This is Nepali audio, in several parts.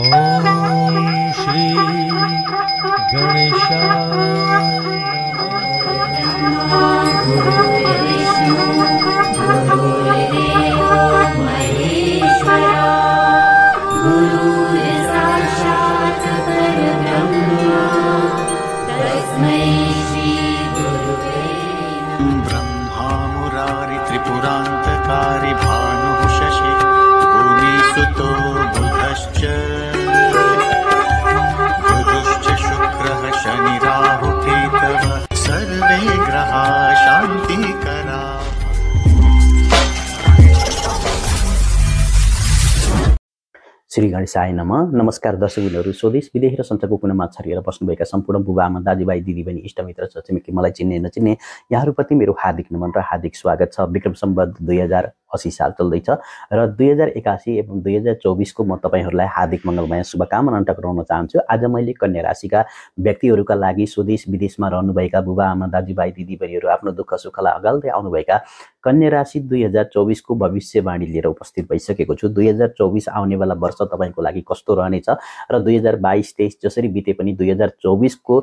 ॐ श्री गणेश श्री गणेशाय नम नमस्कार दर्शकहरू स्वदेश विदेश र सञ्चारको कुनामा छरिएर बस्नुभएका सम्पूर्ण बुबा आमा दाजुभाइ दिदीबहिनी इष्टमित्र छिमेकी मलाई चिन्ने नचिन्ने यहाँहरूप्रति मेरो हार्दिक नमन र हार्दिक स्वागत छ विक्रम सम्बद्ध दुई हजार असी साल चल्दैछ र दुई हजार एकासी एवं दुई हजार चौबिसको म तपाईँहरूलाई हार्दिक मङ्गलमय शुभकामना टक्राउन चाहन्छु आज मैले कन्या राशिका व्यक्तिहरूका लागि स्वदेश विदेशमा रहनुभएका बुबा आमा दाजुभाइ दिदीबहिनीहरू आफ्नो दुःख सुखलाई अगाल्दै आउनुभएका कन्या राशि दुई हजार चौबिसको भविष्यवाणी लिएर उपस्थित भइसकेको छु दुई हजार चौबिस आउनेवाला वर्ष तपाईँको लागि कस्तो रहनेछ र दुई हजार बाइस तेइस जसरी बिते पनि दुई हजार चौबिसको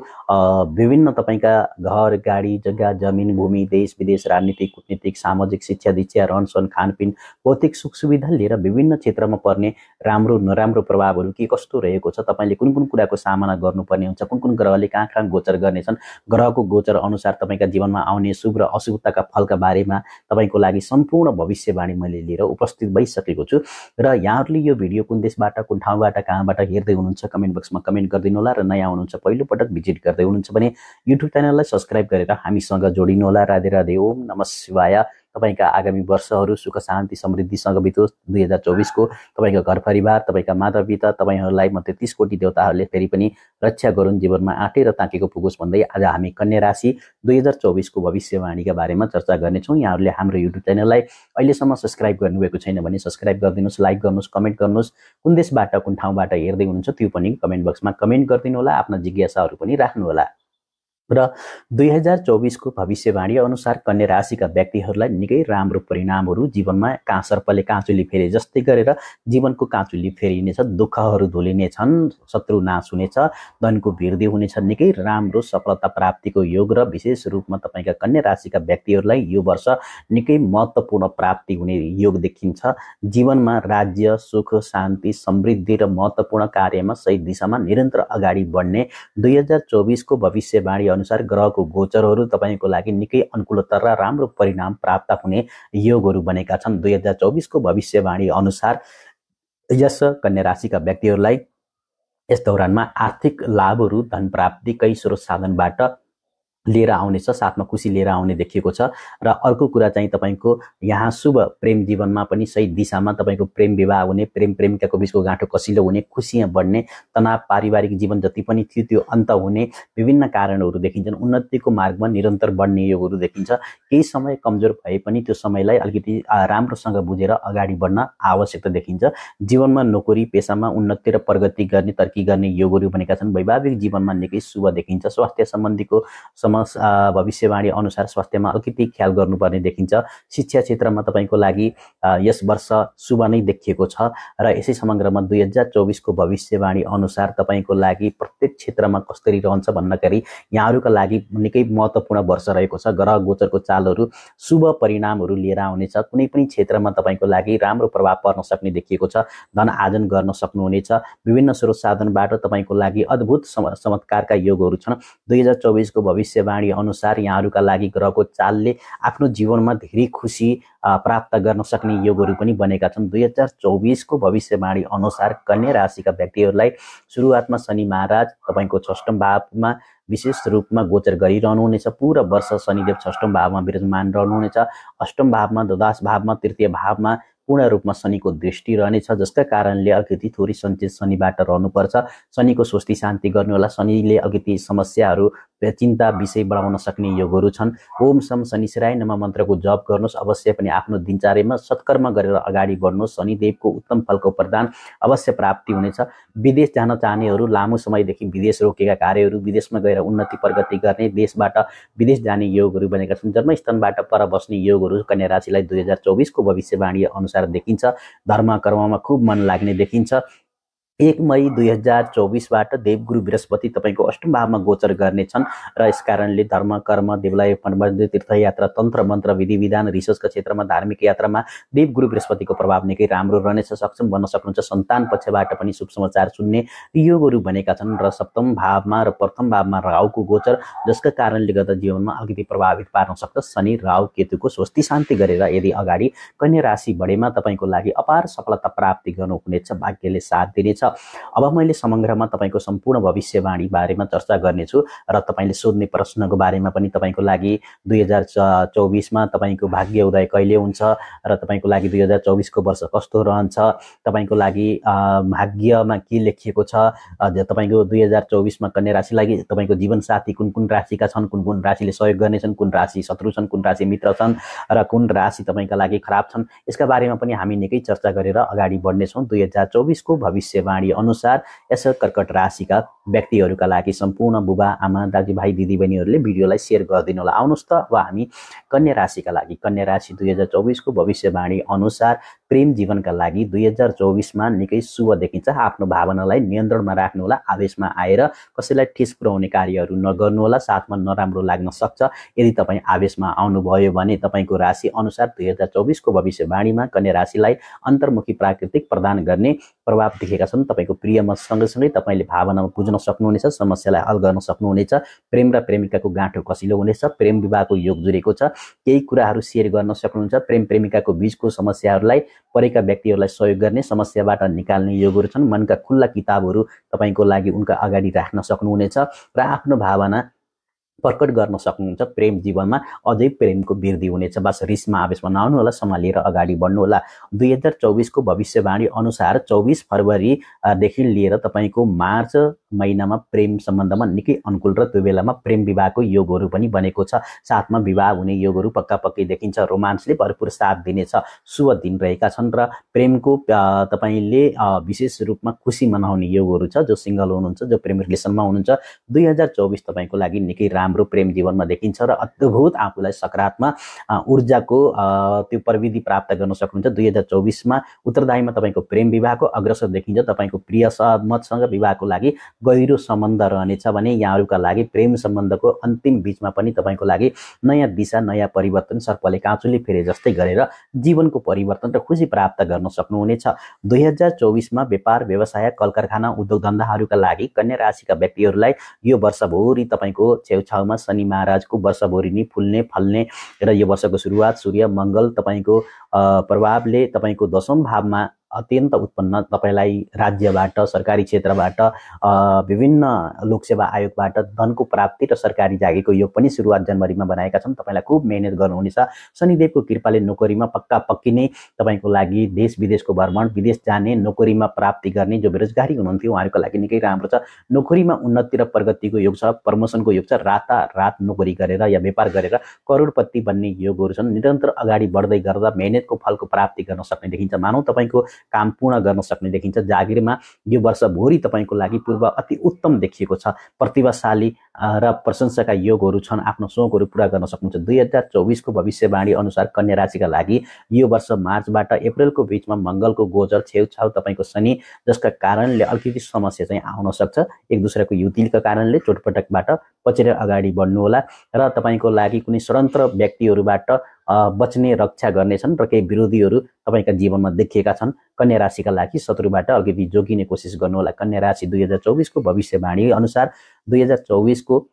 विभिन्न तपाईँका घर गाडी जग्गा जमिन भूमि देश विदेश राजनीतिक कुटनीतिक सामाजिक शिक्षा दीक्षा रहनसहन खानपिन भौतिक सुख सुविधा लिएर विभिन्न क्षेत्रमा पर्ने राम्रो नराम्रो प्रभावहरू के कस्तो रहेको छ तपाईँले कुन कुन कुराको सामना गर्नुपर्ने हुन्छ कुन कुन ग्रहले कहाँ कहाँ गोचर गर्नेछन् ग्रहको गोचर अनुसार तपाईँका जीवनमा आउने शुभ र अशुभताका फलका बारेमा तपाईँको लागि सम्पूर्ण भविष्यवाणी मैले लिएर उपस्थित भइसकेको छु र यहाँहरूले यो भिडियो कुन देशबाट कुन ठाउँबाट कहाँबाट हेर्दै हुनुहुन्छ कमेन्ट बक्समा कमेन्ट गरिदिनु होला र नयाँ हुनुहुन्छ पहिलोपटक भिजिट गर्दै हुनुहुन्छ भने युट्युब च्यानललाई सब्सक्राइब गरेर हामीसँग जोडिनु होला राधे राधे ओम नम शिवाय तपाईँका आगामी वर्षहरू सुख शान्ति समृद्धिसँग बितोस् दुई हजार चौबिसको तपाईँको घर परिवार तपाईँका मातापिता पिता तपाईँहरूलाई म तेत्तिस कोटी देवताहरूले फेरि पनि रक्षा गरून् जीवनमा आँटे र ताकेको पुगोस् भन्दै आज हामी कन्या राशि दुई हजार चौबिसको भविष्यवाणीका बारेमा चर्चा गर्नेछौँ यहाँहरूले हाम्रो युट्युब च्यानललाई अहिलेसम्म सब्सक्राइब गर्नुभएको छैन भने सब्सक्राइब गरिदिनुहोस् लाइक गर्नुहोस् कमेन्ट गर्नुहोस् कुन देशबाट कुन ठाउँबाट हेर्दै हुनुहुन्छ त्यो पनि कमेन्ट बक्समा कमेन्ट गरिदिनु होला आफ्ना जिज्ञासाहरू पनि राख्नुहोला र दुई हजार चौबिसको भविष्यवाणी अनुसार कन्या राशिका व्यक्तिहरूलाई निकै राम्रो परिणामहरू जीवनमा काँ सर्पले काँचुली फेरे जस्तै गरेर जीवनको काँचुली फेरिनेछ दुःखहरू धुलिनेछन् शत्रु नाश हुनेछ धनको वृद्धि हुनेछ निकै राम्रो सफलता प्राप्तिको योग र विशेष रूपमा तपाईँका कन्या राशिका व्यक्तिहरूलाई यो वर्ष निकै महत्त्वपूर्ण प्राप्ति हुने योग देखिन्छ जीवनमा राज्य सुख शान्ति समृद्धि र महत्त्वपूर्ण कार्यमा सही दिशामा निरन्तर अगाडि बढ्ने दुई हजार चौबिसको भविष्यवाणी अनुसार ग्रहको गोचरहरू तपाईँको लागि निकै अनुकूलतर र राम्रो परिणाम प्राप्त हुने योगहरू बनेका छन् दुई हजार चौबिसको भविष्यवाणी अनुसार यस कन्या राशिका व्यक्तिहरूलाई यस दौरानमा आर्थिक लाभहरू धन प्राप्तिकै स्रोत साधनबाट लिएर आउनेछ साथमा खुसी लिएर आउने देखिएको छ र अर्को कुरा चाहिँ तपाईँको यहाँ शुभ प्रेम जीवनमा पनि सही दिशामा तपाईँको प्रेम विवाह हुने प्रेम प्रेमिकाको बिचको गाँठो कसिलो हुने खुसियाँ बढ्ने तनाव पारिवारिक जीवन जति पनि थियो त्यो अन्त हुने विभिन्न कारणहरू देखिन्छन् उन्नतिको मार्गमा निरन्तर बढ्ने योगहरू देखिन्छ केही समय कमजोर भए पनि त्यो समयलाई अलिकति राम्रोसँग बुझेर अगाडि बढ्न आवश्यकता देखिन्छ जीवनमा नोकरी पेसामा उन्नति र प्रगति गर्ने तर्की गर्ने योगहरू भनेका छन् वैवाहिक जीवनमा निकै शुभ देखिन्छ स्वास्थ्य सम्बन्धीको सम अहिलेसम्म भविष्यवाणी अनुसार स्वास्थ्यमा अलिकति ख्याल गर्नुपर्ने देखिन्छ शिक्षा क्षेत्रमा तपाईँको लागि यस वर्ष शुभ नै देखिएको छ र यसै समग्रमा दुई हजार चौबिसको भविष्यवाणी अनुसार तपाईँको लागि प्रत्येक क्षेत्रमा कसरी रहन्छ भन्दाखेरि यहाँहरूका लागि निकै महत्त्वपूर्ण वर्ष रहेको छ ग्रह गोचरको चालहरू शुभ परिणामहरू लिएर आउनेछ कुनै पनि क्षेत्रमा तपाईँको लागि राम्रो प्रभाव पर्न सक्ने देखिएको छ धन आर्जन गर्न सक्नुहुनेछ विभिन्न स्रोत साधनबाट तपाईँको लागि अद्भुत चमत्कारका योगहरू छन् दुई हजार चौबिसको भविष्य भविष्यवाणी अनुसार यहाँहरूका लागि ग्रहको चालले आफ्नो जीवनमा धेरै खुसी प्राप्त गर्न सक्ने योगहरू पनि बनेका छन् दुई हजार चौबिसको भविष्यवाणी अनुसार कन्या राशिका व्यक्तिहरूलाई सुरुवातमा शनि महाराज तपाईँको षष्ठम भावमा विशेष रूपमा गोचर गरिरहनुहुनेछ पुरा वर्ष शनिदेव षष्ठम भावमा विराजमान रहनुहुनेछ अष्टम भावमा द्वादश भावमा तृतीय भावमा पूर्ण रूपमा शनिको दृष्टि रहनेछ जसका कारणले अलिकति थोरै सञ्चित शनिबाट रहनुपर्छ शनिको स्वस्ति शान्ति गर्नुहोला शनिले अलिकति समस्याहरू चिन्ता विषय बढाउन सक्ने योगहरू छन् ओम सम शनिश्राय नम मन्त्रको जप गर्नुहोस् अवश्य पनि आफ्नो दिनचार्यमा सत्कर्म गरेर अगाडि बढ्नुहोस् शनिदेवको उत्तम फलको प्रदान अवश्य प्राप्ति हुनेछ विदेश जान चाहनेहरू लामो समयदेखि विदेश रोकेका कार्यहरू विदेशमा गएर उन्नति प्रगति गर्ने देशबाट विदेश जाने योगहरू बनेका छन् जन्मस्थानबाट पर बस्ने योगहरू कन्या राशिलाई दुई हजार चौबिसको भविष्यवाणी अनुसार देखिन्छ धर्म कर्ममा खुब मन लाग्ने देखिन्छ एक मई दुई हजार चौबिसबाट देवगुरु बृहस्पति तपाईँको अष्टम भावमा गोचर गर्नेछन् र यस कारणले धर्म कर्म देवलाय मन्दिर तीर्थयात्रा तन्त्र मन्त्र विधि विधान रिसर्चका क्षेत्रमा धार्मिक यात्रामा देवगुरु बृहस्पतिको प्रभाव निकै राम्रो रहनेछ सक्षम बन्न सक्नुहुन्छ सन्तान पक्षबाट पनि शुभ समाचार सुन्ने योगहरू गुरु बनेका छन् र सप्तम भावमा र प्रथम भावमा राहुको गोचर जसका कारणले गर्दा जीवनमा अलिकति प्रभावित पार्न सक्छ शनि राहु केतुको स्वस्ति शान्ति गरेर यदि अगाडि कन्या राशि बढेमा तपाईँको लागि अपार सफलता प्राप्ति गर्नुहुनेछ भाग्यले साथ दिनेछ अब मैले समग्रमा तपाईँको सम्पूर्ण भविष्यवाणी बारेमा चर्चा गर्नेछु र तपाईँले सोध्ने प्रश्नको बारेमा पनि तपाईँको लागि दुई हजार चौबिसमा तपाईँको भाग्य उदय कहिले हुन्छ र तपाईँको लागि दुई हजार चौबिसको वर्ष कस्तो रहन्छ तपाईँको लागि भाग्यमा के लेखिएको छ तपाईँको दुई हजार चौबिसमा कन्या राशि लागि तपाईँको जीवनसाथी कुन कुन राशिका छन् कुन कुन राशिले सहयोग गर्नेछन् कुन राशि शत्रु छन् कुन राशि मित्र छन् र कुन राशि तपाईँका लागि खराब छन् यसका बारेमा पनि हामी निकै चर्चा गरेर अगाडि बढ्नेछौँ दुई हजार चौबिसको भविष्यमा अनुसार यस कर्कट राशिका व्यक्तिहरूका लागि सम्पूर्ण बुबा आमा दाजुभाइ दिदीबहिनीहरूले भिडियोलाई सेयर गरिदिनु होला आउनुहोस् त अब हामी कन्या राशिका लागि कन्या राशि दुई हजार चौबिसको भविष्यवाणी अनुसार प्रेम जीवनका लागि दुई हजार चौबिसमा निकै शुभ देखिन्छ आफ्नो भावनालाई नियन्त्रणमा राख्नुहोला आवेशमा आएर कसैलाई ठेस पुर्याउने कार्यहरू नगर्नुहोला साथमा नराम्रो लाग्न सक्छ यदि तपाईँ आवेशमा आउनुभयो भने तपाईँको राशि अनुसार दुई हजार चौबिसको भविष्यवाणीमा कन्या राशिलाई अन्तर्मुखी प्राकृतिक प्रदान गर्ने प्रभाव देखेका छन् तपाईँको प्रियमा सँगसँगै तपाईँले भावनामा बुझ्नु गर्न सक्नुहुनेछ समस्यालाई हल गर्न सक्नुहुनेछ प्रेम र प्रेमिकाको गाँठो कसिलो हुनेछ प्रेम विवाहको योग जुरेको छ केही कुराहरू सेयर गर्न सक्नुहुन्छ प्रेम प्रेमिकाको बिचको समस्याहरूलाई परेका व्यक्तिहरूलाई सहयोग गर्ने समस्याबाट निकाल्ने योगहरू छन् मनका खुल्ला किताबहरू तपाईँको लागि उनका अगाडि राख्न सक्नुहुनेछ र आफ्नो भावना प्रकट गर्न सक्नुहुन्छ प्रेम जीवनमा अझै प्रेमको वृद्धि हुनेछ बस रिसमा आवेशमा होला सम्हालेर अगाडि बढ्नु होला दुई हजार चौबिसको भविष्यवाणी अनुसार चौबिस फरवरीदेखि लिएर तपाईँको मार्च महिनामा प्रेम सम्बन्धमा निकै अनुकूल र त्यो बेलामा प्रेम विवाहको योगहरू पनि बनेको छ साथमा विवाह हुने योगहरू पक्का पक्कै देखिन्छ रोमान्सले भरपुर साथ दिनेछ शुभ दिन रहेका छन् र प्रेमको तपाईँले विशेष रूपमा खुसी मनाउने योगहरू छ जो सिङ्गल हुनुहुन्छ जो प्रेम रिलेसनमा हुनुहुन्छ दुई हजार चौबिस तपाईँको लागि निकै राम्रो हाम्रो प्रेम जीवनमा देखिन्छ र अद्भुत आफूलाई सकारात्मक ऊर्जाको त्यो प्रविधि प्राप्त गर्न सक्नुहुन्छ दुई हजार चौबिसमा उत्तरदायीमा तपाईँको प्रेम विवाहको अग्रसर देखिन्छ तपाईँको प्रिय सहमतसँग विवाहको लागि गहिरो सम्बन्ध रहनेछ भने यहाँहरूका लागि प्रेम सम्बन्धको अन्तिम बिचमा पनि तपाईँको लागि नयाँ दिशा नयाँ परिवर्तन सर्पले काँचुले फेरे जस्तै गरेर जीवनको परिवर्तन र खुसी प्राप्त गर्न सक्नुहुनेछ दुई हजार चौबिसमा व्यापार व्यवसाय कल कारखाना उद्योग धन्दाहरूका लागि कन्या राशिका व्यक्तिहरूलाई यो वर्षभरि तपाईँको छेउछाउ ठाउँमा शनि महाराजको वर्षभरिनी फुल्ने फल्ने र यो वर्षको सुरुवात सूर्य मङ्गल तपाईँको प्रभावले तपाईँको दशम भावमा अत्यन्त उत्पन्न तपाईँलाई राज्यबाट सरकारी क्षेत्रबाट विभिन्न लोकसेवा आयोगबाट धनको प्राप्ति र सरकारी जागिरको योग पनि सुरुवात जनवरीमा बनाएका छौँ तपाईँलाई खुब मिहिनेत गर्नुहुनेछ शनिदेवको कृपाले नोकरीमा पक्का पक्की नै तपाईँको लागि देश विदेशको भ्रमण विदेश जाने नोकरीमा प्राप्ति गर्ने जो बेरोजगारी हुनुहुन्थ्यो उहाँहरूको लागि निकै राम्रो छ नोकरीमा उन्नति र प्रगतिको योग छ प्रमोसनको योग छ रातारात नोकरी गरेर या व्यापार गरेर करोडपति बन्ने योगहरू छन् निरन्तर अगाडि बढ्दै गर्दा मेहनतको फलको प्राप्ति गर्न सक्ने देखिन्छ मानौँ तपाईँको काम पूर्ण गर्न सक्ने देखिन्छ जागिरमा यो वर्ष भोलि तपाईँको लागि पूर्व अति उत्तम देखिएको छ प्रतिभाशाली र प्रशंसाका योगहरू छन् आफ्नो सोखहरू पुरा गर्न सक्नुहुन्छ दुई हजार चौबिसको भविष्यवाणी अनुसार कन्या राशिका लागि यो वर्ष मार्चबाट अप्रेलको बिचमा मङ्गलको गोजर छेउछाउ तपाईँको शनि जसका कारणले अलिकति समस्या चाहिँ आउन सक्छ एक दुसराको युतिलका कारणले चोटपटकबाट पचेर अगाडि बढ्नुहोला र तपाईँको लागि कुनै स्वतन्त्र व्यक्तिहरूबाट बच्ने रक्षा गर्नेछन् र केही विरोधीहरू तपाईँका जीवनमा देखिएका छन् कन्या राशिका लागि शत्रुबाट अलिकति जोगिने कोसिस गर्नुहोला कन्या राशि दुई हजार चौबिसको भविष्यवाणी अनुसार दुई हजार चौबिसको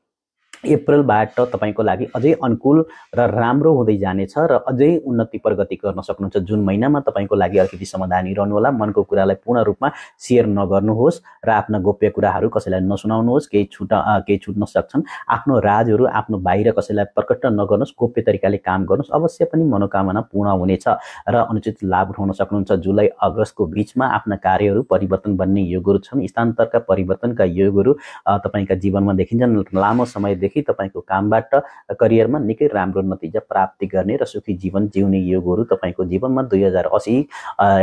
अप्रेलबाट तपाईँको लागि अझै अनुकूल र राम्रो हुँदै जानेछ र अझै उन्नति प्रगति गर्न सक्नुहुन्छ जुन महिनामा तपाईँको लागि अलिकति समाधानी होला मनको कुरालाई पूर्ण रूपमा सेयर नगर्नुहोस् र आफ्ना गोप्य कुराहरू कसैलाई नसुनाउनुहोस् केही छुट केही छुट्न सक्छन् आफ्नो राजहरू आफ्नो बाहिर कसैलाई प्रकट नगर्नुहोस् गोप्य तरिकाले काम गर्नुहोस् अवश्य पनि मनोकामना पूर्ण हुनेछ र अनुचित लाभ उठाउन सक्नुहुन्छ जुलाई अगस्तको बिचमा आफ्ना कार्यहरू परिवर्तन बन्ने योगहरू छन् स्थानान्तरका परिवर्तनका योगहरू तपाईँका जीवनमा देखिन्छन् लामो समयदेखि भनेदेखि तपाईँको कामबाट करियरमा निकै राम्रो नतिजा प्राप्ति गर्ने र सुखी जीवन जिउने योगहरू तपाईँको जीवनमा दुई हजार असी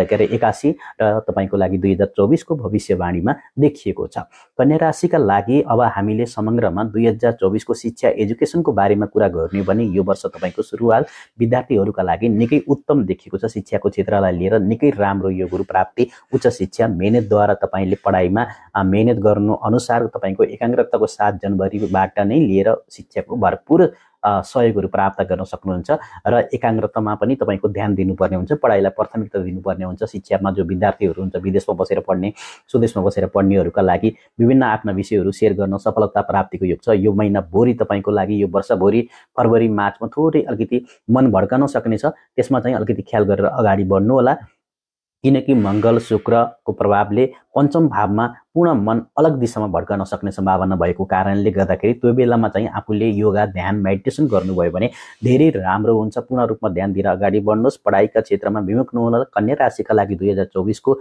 के अरे एकासी र तपाईँको लागि दुई हजार चौबिसको भविष्यवाणीमा देखिएको छ कन्या राशिका लागि अब हामीले समग्रमा दुई हजार चौबिसको शिक्षा एजुकेसनको बारेमा कुरा गर्ने भने यो वर्ष तपाईँको सुरुवात विद्यार्थीहरूका लागि निकै उत्तम देखिएको छ शिक्षाको क्षेत्रलाई लिएर निकै राम्रो योगहरू प्राप्ति उच्च शिक्षा मेहनतद्वारा तपाईँले पढाइमा मेहनत गर्नु अनुसार तपाईँको एकाग्रताको सात जनवरीबाट नै लिएर लिएर शिक्षाको भरपुर सहयोगहरू प्राप्त गर्न सक्नुहुन्छ र एकाग्रतामा पनि तपाईँको ध्यान दिनुपर्ने हुन्छ पढाइलाई प्राथमिकता दिनुपर्ने हुन्छ शिक्षामा जो विद्यार्थीहरू हुन्छ विदेशमा बसेर पढ्ने स्वदेशमा बसेर पढ्नेहरूका लागि विभिन्न आफ्ना विषयहरू सेयर गर्न सफलता प्राप्तिको योग छ यो महिना महिनाभरि तपाईँको लागि यो वर्षभरि फरवरी मार्चमा थोरै अलिकति मन भड्काउन सक्नेछ त्यसमा चाहिँ अलिकति ख्याल गरेर अगाडि बढ्नु होला किनकि मङ्गल शुक्रको प्रभावले पञ्चम भावमा पूर्ण मन अलग दिशामा भड्कन सक्ने सम्भावना भएको कारणले गर्दाखेरि त्यो बेलामा चाहिँ आफूले योगा ध्यान मेडिटेसन गर्नुभयो भने धेरै राम्रो हुन्छ पूर्ण रूपमा ध्यान दिएर अगाडि बढ्नुहोस् पढाइका क्षेत्रमा विमुख नहुन कन्या राशिका लागि दुई हजार चौबिसको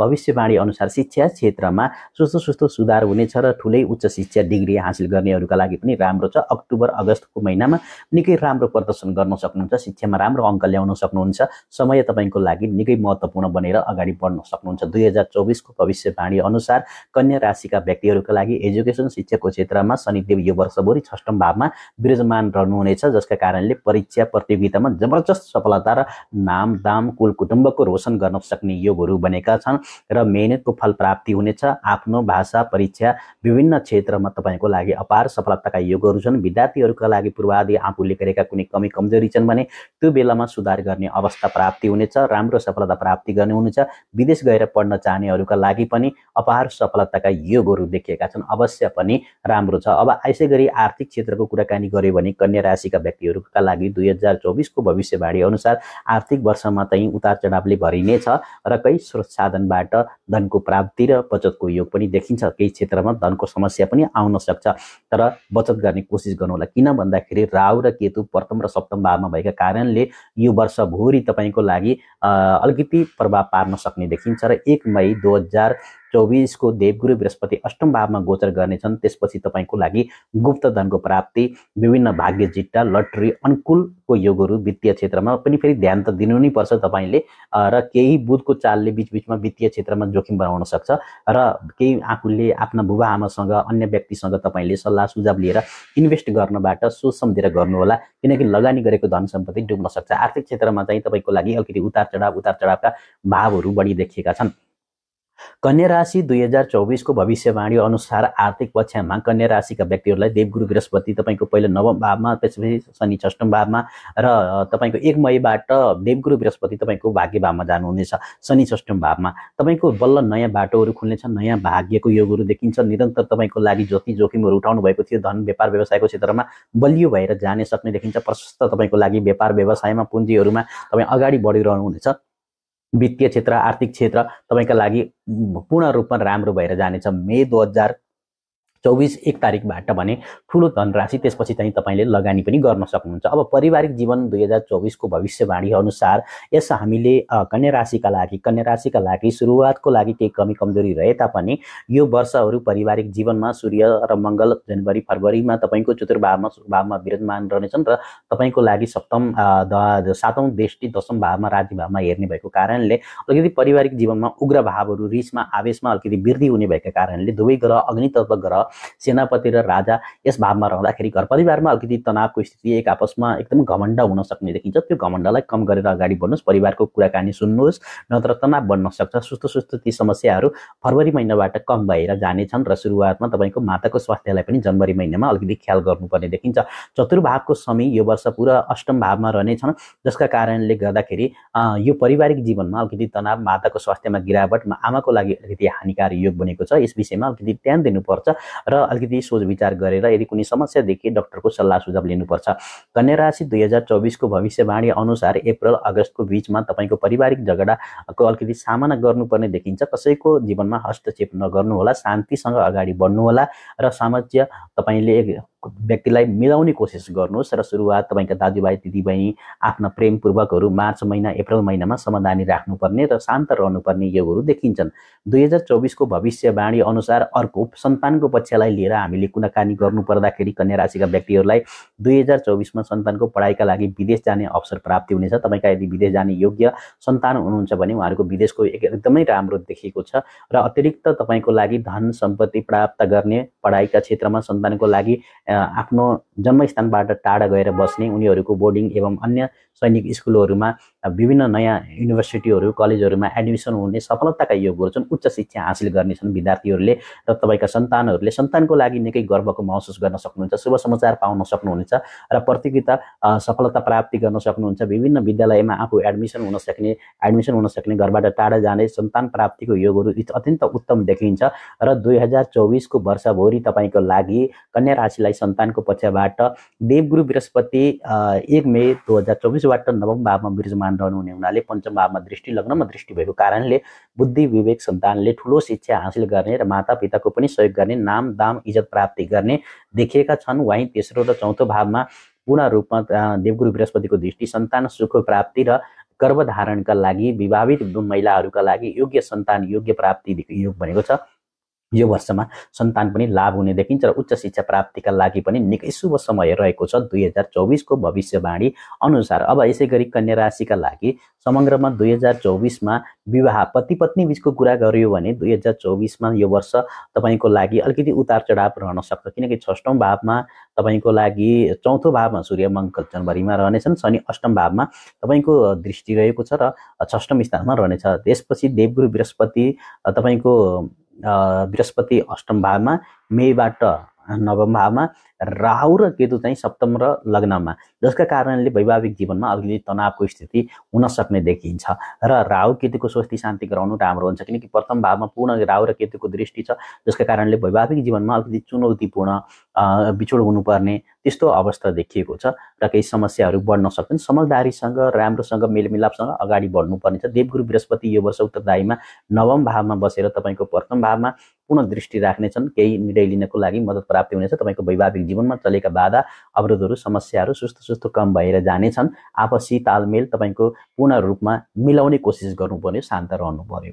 भविष्यवाणी अनुसार शिक्षा क्षेत्रमा सुस्तो सुस्तो सुधार हुनेछ र ठुलै उच्च शिक्षा डिग्री हासिल गर्नेहरूका लागि पनि राम्रो छ अक्टोबर अगस्तको महिनामा निकै राम्रो प्रदर्शन गर्न सक्नुहुन्छ शिक्षामा राम्रो अङ्क ल्याउन सक्नुहुन्छ समय तपाईँको लागि निकै महत्त्वपूर्ण बनेर अगाडि बढ्न सक्नुहुन्छ दुई हजार चौबिसको भविष्यवाणी अनुसार कन्या राशिका व्यक्तिहरूका लागि एजुकेसन शिक्षाको क्षेत्रमा शनिदेव यो वर्षभरि छष्टम भावमा विराजमान रहनुहुनेछ जसका कारणले परीक्षा प्रतियोगितामा जबरजस्त सफलता र नाम दाम कुल कुटुम्बको रोशन गर्न सक्ने योगहरू बनेका छन् र मेहनतको फल प्राप्ति हुनेछ आफ्नो भाषा परीक्षा विभिन्न क्षेत्रमा तपाईँको लागि अपार सफलताका योगहरू छन् विद्यार्थीहरूका लागि पूर्वाधि आफूले गरेका कुनै कमी कमजोरी छन् भने त्यो बेलामा सुधार गर्ने अवस्था प्राप्ति हुनेछ राम्रो सफलता प्राप्ति गर्ने हुनेछ विदेश गएर पढ्न चाहनेहरूका लागि पनि अपार सफलताका योगहरू देखिएका छन् अवश्य पनि राम्रो छ अब यसै गरी आर्थिक क्षेत्रको कुराकानी गर्यो भने कन्या राशिका व्यक्तिहरूका लागि दुई हजार चौबिसको भविष्यवाणी अनुसार आर्थिक वर्षमा चाहिँ उतार चढावले भरिनेछ र कहीँ स्रोत साधनबाट धनको प्राप्ति र बचतको योग पनि देखिन्छ केही क्षेत्रमा धनको समस्या पनि आउन सक्छ तर बचत गर्ने कोसिस गर्नुहोला किन भन्दाखेरि राहु र केतु प्रथम र सप्तम भावमा भएका कारणले यो वर्ष भोरी तपाईँको लागि अलिकति प्रभाव पार्न सक्ने देखिन्छ र एक मई दुई हजार चौबिसको देवगुरु बृहस्पति अष्टम भावमा गोचर गर्नेछन् त्यसपछि तपाईँको लागि गुप्त धनको प्राप्ति विभिन्न भाग्य जिट्टा लटरी अनुकूलको योगहरू वित्तीय क्षेत्रमा पनि फेरि ध्यान त दिनु नै पर्छ तपाईँले र केही बुधको चालले बिचबिचमा वित्तीय क्षेत्रमा जोखिम बनाउन सक्छ र केही आफूले आफ्ना बुबा आमासँग अन्य व्यक्तिसँग तपाईँले सल्लाह सुझाव लिएर इन्भेस्ट गर्नबाट सोच सम्झेर गर्नुहोला किनकि लगानी गरेको धन सम्पत्ति डुब्न सक्छ आर्थिक क्षेत्रमा चाहिँ तपाईँको लागि अलिकति उतार चढाव उतार चढावका भावहरू बढी देखिएका छन् कन्या राशि दुई हजार चौबिसको भविष्यवाणी अनुसार आर्थिक पक्षमा कन्या राशिका व्यक्तिहरूलाई देवगुरु बृहस्पति तपाईँको पहिलो नवम भावमा त्यसपछि शनि षष्ठम भावमा र तपाईँको एक मईबाट देवगुरु बृहस्पति तपाईँको भाग्य भावमा जानुहुनेछ शनि षष्ठम भावमा तपाईँको बल्ल नयाँ बाटोहरू खुल्नेछ नयाँ भाग्यको योगहरू देखिन्छ निरन्तर तपाईँको लागि जति जोखिमहरू उठाउनु भएको थियो धन व्यापार व्यवसायको क्षेत्रमा बलियो भएर जाने सक्ने देखिन्छ प्रशस्त तपाईँको लागि व्यापार व्यवसायमा पुँजीहरूमा तपाईँ अगाडि बढिरहनुहुनेछ वित्तीय क्षेत्र आर्थिक क्षेत्र तपाईँका लागि पूर्ण रूपमा राम्रो भएर जानेछ मे दुई हजार चौबिस एक तारिकबाट भने ठुलो धनराशि त्यसपछि चाहिँ तपाईँले लगानी पनि गर्न सक्नुहुन्छ अब पारिवारिक जीवन दुई हजार चौबिसको भविष्यवाणी अनुसार यस हामीले कन्या राशिका लागि कन्या राशिका लागि सुरुवातको लागि केही कमी कमजोरी रहे तापनि यो वर्षहरू पारिवारिक जीवनमा सूर्य र मङ्गल जनवरी फरवरीमा तपाईँको चतुर्भावमा भावमा विराजमान रहनेछन् र तपाईँको लागि सप्तम सातौँ दृष्टि दशम भावमा भावमा हेर्ने भएको कारणले अलिकति पारिवारिक जीवनमा उग्र भावहरू रिसमा आवेशमा अलिकति वृद्धि हुने भएको कारणले दुवै ग्रह अग्नितत्व ग्रह सेनापति र राजा यस भावमा रहँदाखेरि घर परिवारमा अलिकति तनावको स्थिति एक आपसमा एकदम घमण्ड हुन सक्ने देखिन्छ त्यो घमण्डलाई कम गरेर अगाडि बढ्नुहोस् परिवारको कुराकानी सुन्नुहोस् नत्र तनाव बढ्न सक्छ सुस्त सुस्त ती समस्याहरू फरवरी महिनाबाट कम भएर जानेछन् र सुरुवातमा तपाईँको माताको स्वास्थ्यलाई पनि जनवरी महिनामा अलिकति ख्याल गर्नुपर्ने देखिन्छ चतुर्भावको समय यो वर्ष पुरा अष्टम भावमा रहनेछन् जसका कारणले गर्दाखेरि यो पारिवारिक जीवनमा अलिकति तनाव माताको स्वास्थ्यमा गिरावट आमाको लागि अलिकति हानिकारक योग बनेको छ यस विषयमा अलिकति ध्यान दिनुपर्छ र अलिकति सोच विचार गरेर यदि कुनै समस्या डक्टरको सल्लाह सुझाव लिनुपर्छ कन्या राशि दुई हजार चौबिसको भविष्यवाणी अनुसार अप्रेल अगस्तको बिचमा तपाईँको पारिवारिक झगडाको अलिकति सामना गर्नुपर्ने देखिन्छ कसैको जीवनमा हस्तक्षेप नगर्नुहोला शान्तिसँग अगाडि बढ्नुहोला र सामर्थ्य तपाईँले व्यक्तिलाई मिलाउने कोसिस गर्नुहोस् र सुरुवात तपाईँका दाजुभाइ दिदीबहिनी आफ्ना प्रेमपूर्वकहरू मार्च महिना अप्रेल महिनामा समाधानी राख्नुपर्ने र शान्त रहनुपर्ने योगहरू देखिन्छन् दुई हजार चौबिसको भविष्यवाणी अनुसार अर्को सन्तानको पक्षलाई लिएर हामीले कुराकानी गर्नुपर्दाखेरि कन्या राशिका व्यक्तिहरूलाई दुई हजार चौबिसमा सन्तानको पढाइका लागि विदेश जाने अवसर प्राप्ति हुनेछ तपाईँका यदि विदेश जाने योग्य सन्तान हुनुहुन्छ भने उहाँहरूको विदेशको एकदमै राम्रो देखिएको छ र अतिरिक्त तपाईँको लागि धन सम्पत्ति प्राप्त गर्ने पढाइका क्षेत्रमा सन्तानको लागि आफ्नो जन्मस्थानबाट टाढा गएर बस्ने उनीहरूको बोर्डिङ एवं अन्य सैनिक स्कुलहरूमा विभिन्न नयाँ युनिभर्सिटीहरू कलेजहरूमा एडमिसन हुने सफलताका योगहरू छन् उच्च शिक्षा हासिल गर्नेछन् विद्यार्थीहरूले र तपाईँका सन्तानहरूले सन्तानको लागि निकै गर्वको महसुस गर्न सक्नुहुन्छ शुभ समाचार पाउन सक्नुहुनेछ र प्रतियोगिता सफलता प्राप्ति गर्न सक्नुहुन्छ विभिन्न विद्यालयमा आफू एडमिसन हुन सक्ने एडमिसन हुन सक्ने घरबाट टाढा जाने सन्तान प्राप्तिको योगहरू अत्यन्त उत्तम देखिन्छ र दुई हजार चौबिसको वर्षभरि तपाईँको लागि कन्या राशिलाई सन्तानको पक्षबाट ग्रहबाट देवगुरु बृहस्पति एक मे दुई हजार चौबिसबाट नवम भावमा विराजमान रहनुहुने हुनाले पञ्चम भावमा दृष्टि लग्नमा दृष्टि भएको कारणले बुद्धि विवेक सन्तानले ठुलो शिक्षा हासिल गर्ने र मातापिताको पनि सहयोग गर्ने नाम दाम इज्जत प्राप्ति गर्ने देखिएका छन् वहीँ तेस्रो र चौथो भावमा पूर्ण रूपमा देवगुरु बृहस्पतिको दृष्टि सन्तान सुख प्राप्ति र गर्भधारणका लागि विवाहित महिलाहरूका लागि योग्य सन्तान योग्य प्राप्ति योग भनेको छ यो वर्षमा सन्तान पनि लाभ हुने देखिन्छ र उच्च शिक्षा प्राप्तिका लागि पनि निकै शुभ समय रहेको छ दुई हजार चौबिसको भविष्यवाणी अनुसार अब यसै गरी कन्या राशिका लागि समग्रमा दुई हजार चौबिसमा विवाह पति पत्नी बिचको कुरा गरियो भने दुई हजार चौबिसमा यो वर्ष तपाईँको लागि अलिकति उतार चढाव रहन सक्छ किनकि छष्टौँ भावमा तपाईँको लागि चौथो भावमा सूर्य मङ्गल जनवरीमा रहनेछन् शनि अष्टम भावमा तपाईँको दृष्टि रहेको छ र छष्टम स्थानमा रहनेछ त्यसपछि देवगुरु बृहस्पति तपाईँको बृहस्पति अष्टम भावमा मेबाट नवम भावमा राहु र केतु चाहिँ सप्तम र लग्नमा जसका कारणले वैवाहिक जीवनमा अलिकति तनावको स्थिति हुन सक्ने देखिन्छ र राहु केतुको स्वस्थी शान्ति गराउनु राम्रो हुन्छ किनकि प्रथम भावमा पूर्ण राहु र केतुको दृष्टि छ जसका कारणले वैवाहिक जीवनमा अलिकति चुनौतीपूर्ण बिछोड हुनुपर्ने त्यस्तो अवस्था देखिएको छ र केही समस्याहरू बढ्न सक्छन् समझदारीसँग राम्रोसँग मेलमिलापसँग अगाडि बढ्नुपर्नेछ देवगुरु बृहस्पति यो वर्ष उत्तरदायीमा नवम भावमा बसेर तपाईँको प्रथम भावमा पुनः दृष्टि राख्नेछन् केही निर्णय लिनको लागि मद्दत प्राप्ति हुनेछ तपाईँको वैवाहिक जीवनमा चलेका बाधा अवरोधहरू समस्याहरू सुस्त सुस्त कम भएर जानेछन् आपसी तालमेल तपाईँको पूर्ण रूपमा मिलाउने कोसिस गर्नु पर्यो शान्त रहनु पर्यो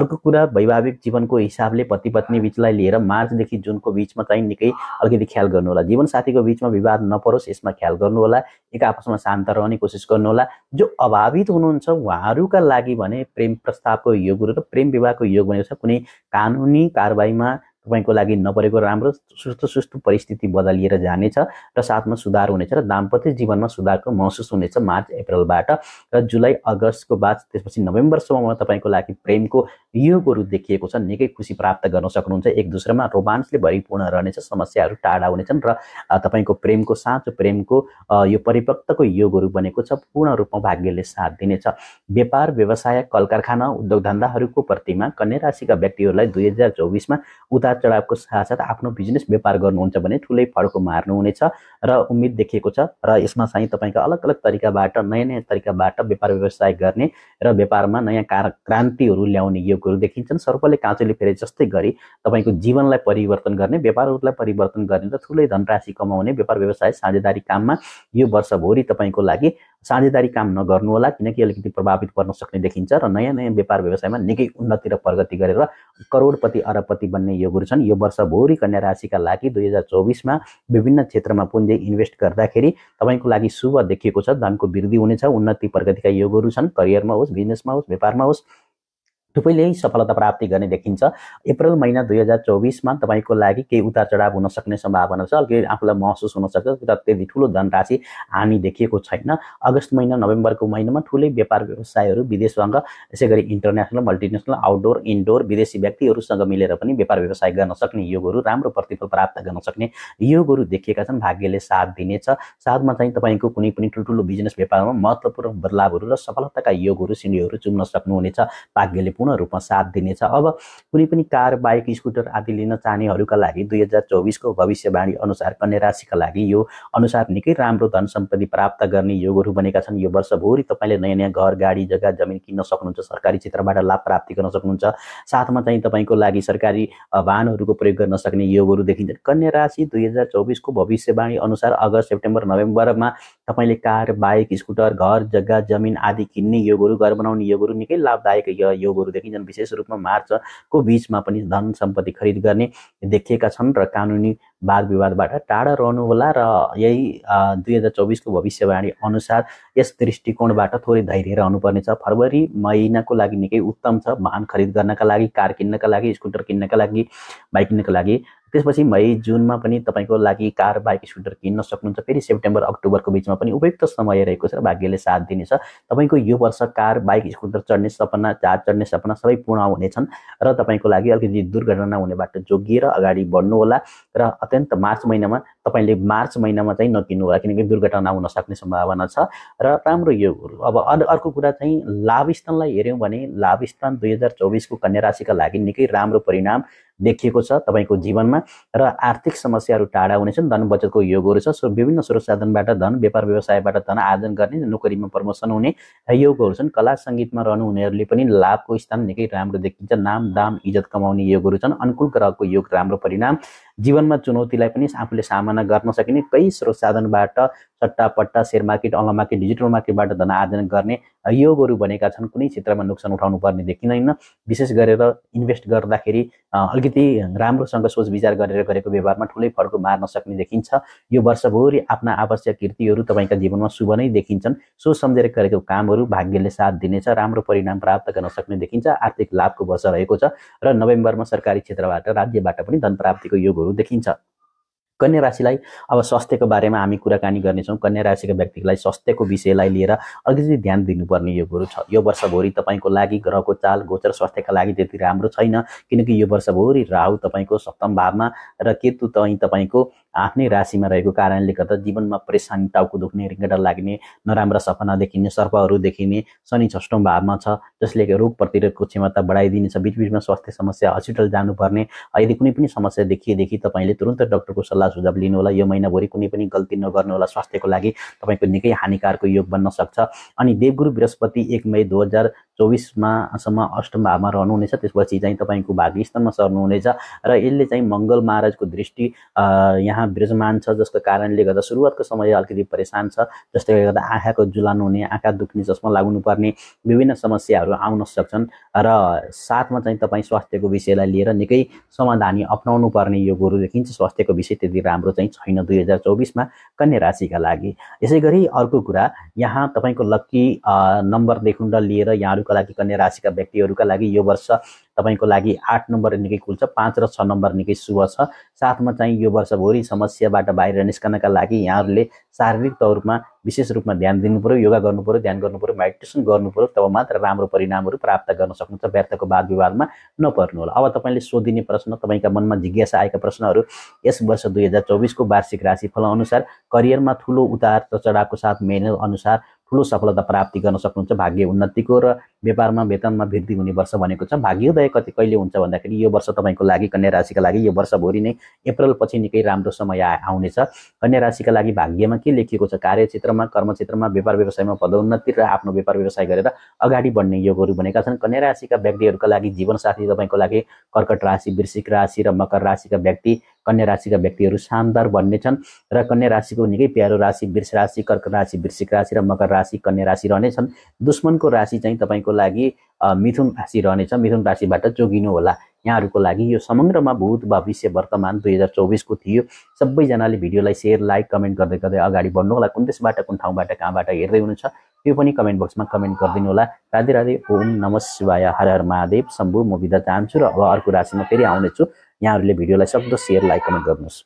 अर्को कुरा वैवाहिक जीवनको हिसाबले पति पत्नी बिचलाई लिएर मार्चदेखि जुनको बिचमा चाहिँ निकै अलिकति गर्नु ख्याल होला जीवनसाथीको बिचमा विवाद नपरोस् यसमा ख्याल गर्नु होला एक आपसमा शान्त रहने कोसिस गर्नु होला जो अभावित हुनुहुन्छ उहाँहरूका लागि भने प्रेम प्रस्तावको योग र प्रेम विवाहको योग भनेको छ कुनै कानुनी कारवाहीमा तपाईँको लागि नपरेको राम्रो सुस्तो सुस्तो परिस्थिति बदलिएर जानेछ र साथमा सुधार हुनेछ र दाम्पत्य जीवनमा सुधारको महसुस हुनेछ मार्च अप्रेलबाट र जुलाई अगस्तको बाद त्यसपछि नोभेम्बरसम्ममा तपाईँको लागि प्रेमको योगको रूप देखिएको छ निकै खुसी प्राप्त गर्न सक्नुहुन्छ एक दुसरामा रोमान्सले भरिपूर्ण रहनेछ समस्याहरू टाढा हुनेछन् र तपाईँको प्रेमको साँचो प्रेमको यो परिपक्वको योगहरू बनेको छ पूर्ण रूपमा भाग्यले साथ दिनेछ व्यापार व्यवसाय कल कारखाना उद्योग धन्दाहरूको प्रतिमा कन्या राशिका व्यक्तिहरूलाई दुई हजार चौबिसमा उता चढावको साथसाथ आफ्नो बिजनेस व्यापार गर्नुहुन्छ भने ठुलै फड्को मार्नुहुनेछ र उम्मेद देखिएको छ र यसमा चाहिँ तपाईँको अलग अलग तरिकाबाट नयाँ नयाँ तरिकाबाट व्यापार व्यवसाय गर्ने र व्यापारमा नयाँ कार क्रान्तिहरू ल्याउने योगहरू देखिन्छन् सर्पले काँचोले फेरि जस्तै गरी तपाईँको जीवनलाई परिवर्तन गर्ने व्यापारहरूलाई परिवर्तन गर्ने र ठुलै धनराशि कमाउने व्यापार व्यवसाय साझेदारी काममा यो वर्षभरि तपाईँको लागि साझेदारी काम नगर्नु होला किनकि अलिकति प्रभावित पर्न सक्ने देखिन्छ र नयाँ नयाँ व्यापार व्यवसायमा निकै उन्नति र प्रगति गरेर करोडपति अरबपति बन्ने योगहरू छन् यो वर्ष भोरी कन्या राशिका लागि दुई हजार चौबिसमा विभिन्न क्षेत्रमा पुँजी इन्भेस्ट गर्दाखेरि तपाईँको लागि शुभ देखिएको छ धनको वृद्धि हुनेछ उन्नति प्रगतिका योगहरू छन् करियरमा होस् बिजनेसमा होस् व्यापारमा होस् थुप्रैले सफलता प्राप्ति गर्ने देखिन्छ अप्रेल महिना दुई हजार चौबिसमा तपाईँको लागि केही उतार चढाव हुन सक्ने सम्भावना छ अलिकति आफूलाई महसुस हुनसक्छ तर त्यति ठुलो धनराशि हानि देखिएको छैन अगस्त महिना नोभेम्बरको महिनामा ठुलै व्यापार व्यवसायहरू विदेशसँग यसै गरी इन्टरनेसनल मल्टिनेसनल आउटडोर इन्डोर विदेशी व्यक्तिहरूसँग मिलेर पनि व्यापार व्यवसाय गर्न सक्ने योगहरू राम्रो प्रतिफल प्राप्त गर्न सक्ने योगहरू देखिएका छन् भाग्यले साथ दिनेछ साथमा चाहिँ तपाईँको कुनै पनि ठुल्ठुलो बिजनेस व्यापारमा महत्त्वपूर्ण बदलावहरू र सफलताका योगहरू सिँढीहरू चुम्न सक्नुहुनेछ भाग्यले पूर्ण रूपमा साथ दिनेछ अब कुनै पनि कार बाइक स्कुटर आदि लिन चाहनेहरूका लागि दुई हजार चौबिसको भविष्यवाणी अनुसार कन्या राशिका लागि यो अनुसार निकै राम्रो धन सम्पत्ति प्राप्त गर्ने योगहरू बनेका छन् यो वर्षभरि तपाईँले नयाँ नयाँ घर गाडी जग्गा जमिन किन्न सक्नुहुन्छ सरकारी क्षेत्रबाट लाभ प्राप्ति गर्न सक्नुहुन्छ साथमा चाहिँ तपाईँको लागि सरकारी वाहनहरूको प्रयोग गर्न सक्ने योगहरू देखिन्छ कन्या राशि दुई हजार चौबिसको भविष्यवाणी अनुसार अगस्त सेप्टेम्बर नोभेम्बरमा तपाईँले कार बाइक स्कुटर घर जग्गा जमिन आदि किन्ने योगहरू घर बनाउने योगहरू निकै लाभदायक यो योगहरू देखिन्छन् विशेष रूपमा मार्चको बिचमा पनि धन सम्पत्ति खरिद गर्ने देखिएका छन् र कानुनी वाद विवादबाट टाढा रहनु होला र यही दुई हजार चौबिसको भविष्यवाणी अनुसार यस दृष्टिकोणबाट थोरै धैर्य रहनुपर्नेछ फरवरी महिनाको लागि निकै उत्तम छ वाहन खरिद गर्नका लागि कार किन्नका लागि स्कुटर किन्नका लागि बाइक किन्नका लागि त्यसपछि मई जुनमा पनि तपाईँको लागि कार बाइक स्कुटर किन्न सक्नुहुन्छ फेरि सेप्टेम्बर अक्टोबरको बिचमा पनि उपयुक्त समय रहेको छ र भाग्यले साथ दिनेछ तपाईँको यो वर्ष कार बाइक स्कुटर चढ्ने सपना जहाज चढ्ने सपना सबै पूर्ण हुनेछन् र तपाईँको लागि अलिकति दुर्घटना हुनेबाट जोगिएर अगाडि बढ्नुहोला र अत्यन्त मार्च महिनामा तपाईँले मार्च महिनामा चाहिँ नकिन्नु होला किनकि दुर्घटना हुन सक्ने सम्भावना छ र राम्रो यो अब अर्को कुरा चाहिँ लाभ स्थानलाई हेऱ्यौँ भने लाभ स्थान दुई हजार चौबिसको कन्या राशिका लागि निकै राम्रो परिणाम देखिएको छ तपाईँको जीवनमा र आर्थिक समस्याहरू टाढा हुनेछन् धन बचतको योगहरू छ सो विभिन्न स्रोत साधनबाट धन व्यापार व्यवसायबाट धन आर्जन गर्ने नोकरीमा प्रमोसन हुने योगहरू छन् कला सङ्गीतमा रहनुहुनेहरूले पनि लाभको स्थान निकै राम्रो देखिन्छ नाम दाम इज्जत कमाउने योगहरू छन् अनुकूल ग्रहको योग राम्रो परिणाम जीवनमा चुनौतीलाई पनि आफूले सामना गर्न सकिने कई स्रोत साधनबाट सट्टा पट्टा share market online market digital मार्केटबाट धन आर्जन गर्ने योगहरू बनेका छन् कुनै क्षेत्रमा नोक्सान उठाउनु पर्ने देखिँदैन विशेष गरेर इन्भेस्ट गर्दाखेरि अलिकति राम्रोसँग सोच विचार गरेर गरेको व्यवहारमा ठुलै फर्को मार्न सक्ने देखिन्छ यो वर्षभरि आफ्ना आवश्यक कृतिहरू तपाईँका जीवनमा शुभ नै देखिन्छन् सोच सम्झेर गरेको कामहरू भाग्यले साथ दिनेछ राम्रो परिणाम प्राप्त गर्न सक्ने देखिन्छ आर्थिक लाभको वर्ष रहेको छ र नोभेम्बरमा सरकारी क्षेत्रबाट राज्यबाट पनि धन प्राप्तिको योगहरू देखिन्छ कन्या राशिलाई अब स्वास्थ्यको बारेमा हामी कुराकानी गर्नेछौँ कन्या राशिका व्यक्तिलाई स्वास्थ्यको विषयलाई लिएर अलिकति ध्यान दिनुपर्ने यो कुरो छ यो वर्षभरि तपाईँको लागि ग्रहको चाल गोचर स्वास्थ्यका लागि त्यति राम्रो छैन किनकि यो वर्षभरि राहु तपाईँको सप्तम भावमा र केतु तपाईँको आफ्नै राशिमा रहेको कारणले गर्दा जीवनमा परेसानी टाउको दुख्ने रिङ्गटा लाग्ने नराम्रा सपना देखिने सर्पहरू देखिने शनि छष्टौँ भावमा छ जसले रोग प्रतिरोधको क्षमता बढाइदिनेछ बिचबिचमा स्वास्थ्य समस्या हस्पिटल जानुपर्ने यदि कुनै पनि समस्या देखिएदेखि तपाईँले तुरन्त डक्टरको सल्लाह सुझाव लिनुहोला यो महिनाभरि कुनै पनि गल्ती नगर्नुहोला स्वास्थ्यको लागि तपाईँको निकै हानिकारको योग बन्न सक्छ अनि देवगुरु बृहस्पति एक मई दुई हजार चौबिसमासम्म अष्टम भावमा रहनुहुनेछ त्यसपछि चाहिँ तपाईँको भाग्यस्थानमा सर्नुहुनेछ र यसले चाहिँ मङ्गल महाराजको दृष्टि यहाँ विराजमान छ जसको कारणले गर्दा सुरुवातको समय अलिकति परेसान छ जसले गर्दा आँखाको जुलान हुने आँखा दुख्ने चस्मा लाग्नुपर्ने विभिन्न समस्याहरू आउन सक्छन् र साथमा चाहिँ तपाईँ स्वास्थ्यको विषयलाई लिएर निकै समाधानी अप्नाउनु पर्ने यो गुरुदेखि चाहिँ स्वास्थ्यको विषय त्यति राम्रो चाहिँ छैन दुई हजार चौबिसमा कन्या राशिका लागि यसै गरी अर्को कुरा यहाँ तपाईँको लक्की नम्बरदेखि लिएर यहाँ व्यक्तिहरूको लागि कन्या राशिका व्यक्तिहरूका लागि यो वर्ष तपाईँको लागि आठ नम्बर निकै खुल्छ छ पाँच र छ नम्बर निकै शुभ छ साथमा चाहिँ यो वर्ष भोलि समस्याबाट बाहिर निस्कनका लागि यहाँहरूले शारीरिक तौरमा विशेष रूपमा ध्यान दिनु पऱ्यो योगा गर्नु पऱ्यो ध्यान गर्नु पऱ्यो मेडिटेसन गर्नु पऱ्यो तब मात्र राम्रो परिणामहरू प्राप्त गर्न सक्नुहुन्छ व्यर्थको वाद विवादमा नपर्नु होला अब तपाईँले सोधिने प्रश्न तपाईँका मनमा जिज्ञासा आएका प्रश्नहरू यस वर्ष दुई हजार चौबिसको वार्षिक राशिफल अनुसार करियरमा ठुलो उतार र चढावको साथ मेहनत अनुसार ठुलो सफलता प्राप्ति गर्न सक्नुहुन्छ भाग्य उन्नतिको र व्यापारमा वेतनमा वृद्धि हुने वर्ष भनेको छ भाग्योदय कति कहिले हुन्छ भन्दाखेरि यो वर्ष तपाईँको लागि कन्या राशिका लागि यो वर्षभरि नै पछि निकै राम्रो समय आउनेछ कन्या राशिका लागि भाग्यमा के लेखिएको छ कार्यक्षेत्रमा कर्मक्षेत्रमा व्यापार व्यवसायमा पदोन्नति र आफ्नो व्यापार व्यवसाय गरेर अगाडि बढ्ने योगहरू भनेका छन् कन्या राशिका व्यक्तिहरूका लागि जीवनसाथी तपाईँको लागि कर्कट राशि वृश्चिक राशि र मकर राशिका व्यक्ति कन्या राशिका व्यक्तिहरू शानदार बन्ने छन् र कन्या राशिको निकै प्यारो राशि वृष राशि कर्क राशि वृश्चिक राशि र मकर राशि कन्या राशि रहनेछन् दुश्मनको राशि चाहिँ तपाईँको लागि मिथुन राशि रहनेछ मिथुन राशिबाट जोगिनु होला यहाँहरूको लागि यो समग्रमा भूत भविष्य वर्तमान दुई हजार चौबिसको थियो सबैजनाले भिडियोलाई सेयर लाइक कमेन्ट गर्दै गर्दै अगाडि बढ्नु होला कुन देशबाट कुन ठाउँबाट कहाँबाट हेर्दै हुनुहुन्छ त्यो पनि कमेन्ट बक्समा कमेन्ट गरिदिनु होला राधे राधे ओम नमस् शिवाय हर हर महादेव शम्भु म बिदा चाहन्छु र अब अर्को राशिमा फेरि आउनेछु यहाँहरूले भिडियोलाई सक्दो सेयर लाइक कमेन्ट गर्नुहोस्